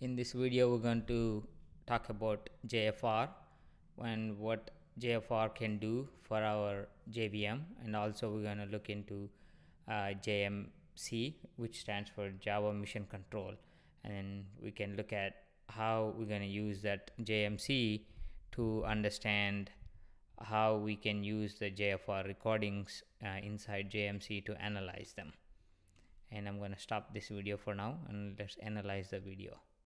in this video we're going to talk about JFR and what JFR can do for our JVM and also we're going to look into uh, JMC which stands for Java Mission Control and we can look at how we're going to use that JMC to understand how we can use the JFR recordings uh, inside JMC to analyze them and I'm going to stop this video for now and let's analyze the video.